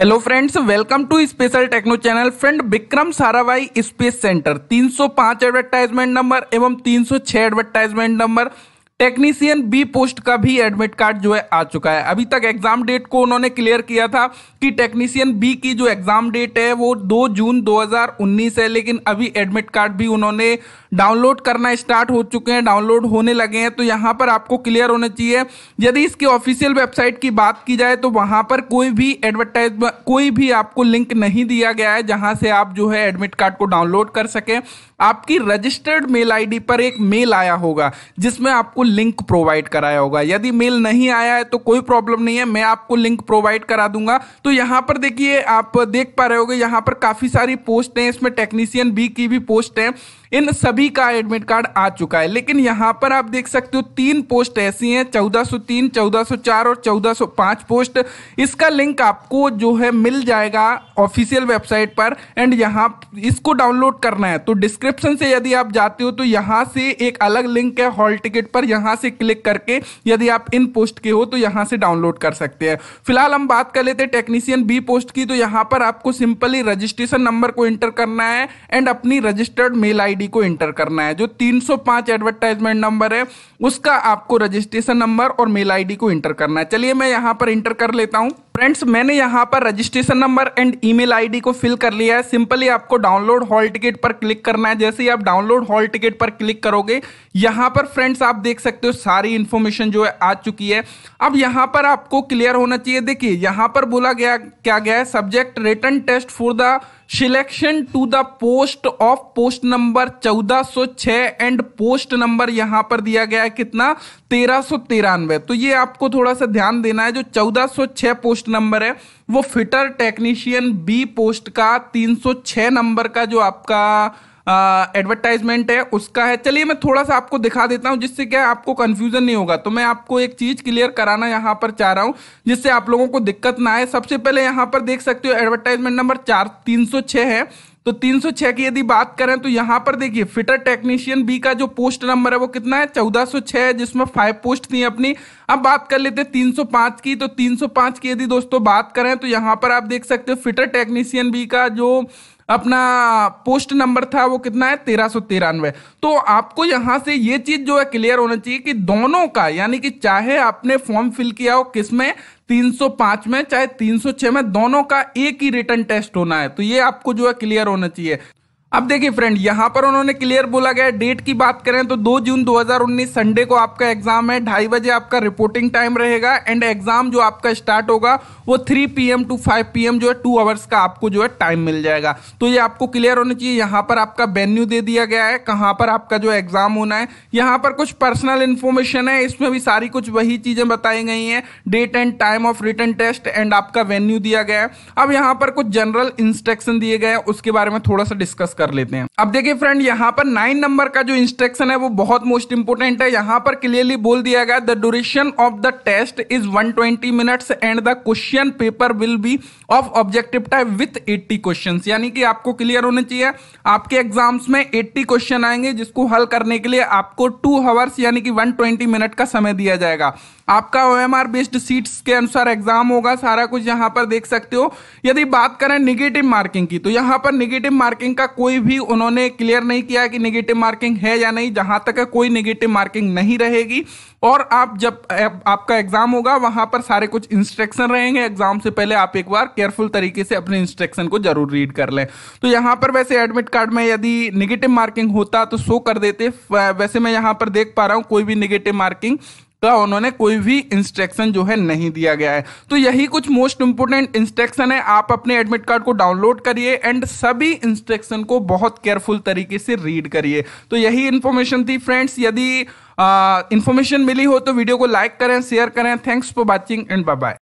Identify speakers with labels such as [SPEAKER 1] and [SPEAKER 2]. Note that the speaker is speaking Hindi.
[SPEAKER 1] hello friends welcome to special techno channel friend Vikram Sarabhai space centre 305 advertisement number एवं 306 advertisement number technician B post का भी एडमिट कार्ड जो है आ चुका है अभी तक एग्जाम डेट को उन्होंने क्लियर किया था कि टेक्नीशियन बी की जो एग्जाम डेट है वो 2 जून 2019 है लेकिन अभी एडमिट कार्ड भी उन्होंने डाउनलोड करना स्टार्ट हो चुके हैं डाउनलोड होने लगे हैं तो यहाँ पर आपको क्लियर होना चाहिए यदि इसकी ऑफिशियल वेबसाइट की बात की जाए तो वहाँ पर कोई भी एडवर्टाइज कोई भी आपको लिंक नहीं दिया गया है जहाँ से आप जो है एडमिट कार्ड को डाउनलोड कर सकें आपकी रजिस्टर्ड मेल आईडी पर एक मेल आया होगा जिसमें आपको लिंक प्रोवाइड कराया होगा यदि मेल नहीं आया है तो कोई प्रॉब्लम नहीं है मैं आपको लिंक प्रोवाइड करा दूंगा तो यहां पर देखिए आप देख पा रहे होगे यहां पर काफ़ी सारी पोस्ट हैं इसमें टेक्नीशियन बी की भी पोस्ट है इन सभी का एडमिट कार्ड आ चुका है लेकिन यहां पर आप देख सकते हो तीन पोस्ट ऐसी हैं 1403, 1404 और 1405 पोस्ट इसका लिंक आपको जो है मिल जाएगा ऑफिशियल वेबसाइट पर एंड यहां इसको डाउनलोड करना है तो डिस्क्रिप्शन से यदि आप जाते हो तो यहां से एक अलग लिंक है हॉल टिकट पर यहां यहां से क्लिक करके यदि आप इन पोस्ट के हो तो यहां से डाउनलोड कर सकते हैं फिलहाल हम बात कर लेते हैं टेक्नीशियन बी पोस्ट की तो यहां पर आपको सिंपली रजिस्ट्रेशन नंबर को इंटर करना है एंड अपनी रजिस्टर्ड मेल आईडी को इंटर करना है जो 305 एडवर्टाइजमेंट नंबर है उसका आपको रजिस्ट्रेशन नंबर और मेल आईडी को इंटर करना है चलिए मैं यहां पर इंटर कर लेता हूं फ्रेंड्स मैंने यहाँ पर registration number and email ID को फिल कर लिया है सिंपली आपको डाउनलोड हॉल टिकट पर क्लिक करना है जैसे ही आप डाउनलोड हॉल टिकट पर क्लिक करोगे यहां पर फ्रेंड्स आप देख सकते हो सारी इन्फॉर्मेशन जो है आ चुकी है अब यहाँ पर आपको क्लियर होना चाहिए देखिए यहां पर बोला गया क्या गया है subject written test for the selection to the post of post number 1406 and post number यहां पर दिया गया है कितना तेरह तो ये आपको थोड़ा सा ध्यान देना है जो 1406 पोस्ट नंबर है वो फिटर टेक्नीशियन बी पोस्ट का 306 नंबर का जो आपका एडवर्टाइजमेंट है उसका है चलिए मैं थोड़ा सा आपको दिखा देता हूँ जिससे क्या आपको कन्फ्यूजन नहीं होगा तो मैं आपको एक चीज़ क्लियर कराना यहाँ पर चाह रहा हूँ जिससे आप लोगों को दिक्कत ना आए सबसे पहले यहाँ पर देख सकते हो एडवर्टाइजमेंट नंबर चार तीन है तो 306 की यदि बात करें तो यहाँ पर देखिए फिटर टेक्नीशियन बी का जो पोस्ट नंबर है वो कितना है 1406 है जिसमें फाइव पोस्ट थी अपनी अब बात कर लेते हैं 305 की तो 305 की यदि दोस्तों बात करें तो यहाँ पर आप देख सकते हो फिटर टेक्नीशियन बी का जो अपना पोस्ट नंबर था वो कितना है तेरह सौ तिरानवे तो आपको यहां से ये चीज जो है क्लियर होना चाहिए कि दोनों का यानी कि चाहे आपने फॉर्म फिल किया हो किस में 305 में चाहे 306 में दोनों का एक ही रिटर्न टेस्ट होना है तो ये आपको जो है क्लियर होना चाहिए अब देखिए फ्रेंड यहाँ पर उन्होंने क्लियर बोला गया डेट की बात करें तो 2 जून 2019 संडे को आपका एग्जाम है ढाई बजे आपका रिपोर्टिंग टाइम रहेगा एंड एग्जाम जो आपका स्टार्ट होगा वो 3 पीएम टू 5 पीएम जो है टू आवर्स का आपको जो है टाइम मिल जाएगा तो ये आपको क्लियर होना चाहिए यहाँ पर आपका वेन्यू दे दिया गया है कहाँ पर आपका जो एग्जाम होना है यहाँ पर कुछ पर्सनल इन्फॉर्मेशन है इसमें भी सारी कुछ वही चीजें बताई गई हैं date and time of written test and आपका वेन्यू दिया गया है अब यहाँ पर कुछ जनरल इंस्ट्रक्शन दिए गए हैं उसके बारे में थोड़ा सा डिस्कस कर लेते हैं अब देखिए फ्रेंड यहाँ पर नाइन नंबर का जो इंस्ट्रक्शन है वो बहुत मोस्ट इंपोर्टेंट है यहाँ पर क्लियरली बोल दिया गया the duration of the test is 120 twenty minutes and the question paper will be of objective type with eighty question यानी कि आपको क्लियर होना चाहिए आपके एग्जाम्स में एट्टी क्वेश्चन आएंगे जिसको हल करने के लिए आपको टू हावर्स यानी कि वन मिनट का समय दिया जाएगा आपका ओ बेस्ड सीट्स के अनुसार एग्जाम होगा सारा कुछ यहाँ पर देख सकते हो यदि बात करें निगेटिव मार्किंग की तो यहाँ पर निगेटिव मार्किंग का कोई कोई भी उन्होंने क्लियर नहीं किया कि निगेटिव मार्किंग है या नहीं जहां तक कोई निगेटिव मार्किंग नहीं रहेगी और आप जब आपका एग्जाम होगा वहां पर सारे कुछ इंस्ट्रक्शन रहेंगे एग्जाम से पहले आप एक बार केयरफुल तरीके से अपने इंस्ट्रक्शन को जरूर रीड कर लें तो यहाँ पर वैसे एडमिट कार्ड में यदि निगेटिव मार्किंग होता तो शो कर देते वैसे मैं यहाँ पर देख पा रहा हूँ कोई भी निगेटिव मार्किंग का उन्होंने कोई भी इंस्ट्रक्शन जो है नहीं दिया गया है तो यही कुछ मोस्ट इंपोर्टेंट इंस्ट्रक्शन है आप अपने एडमिट कार्ड को डाउनलोड करिए एंड सभी इंस्ट्रक्शन को बहुत केयरफुल तरीके से रीड करिए तो यही इंफॉर्मेशन थी फ्रेंड्स यदि इंफॉर्मेशन मिली हो तो वीडियो को लाइक करें शेयर करें thanks for watching and bye bye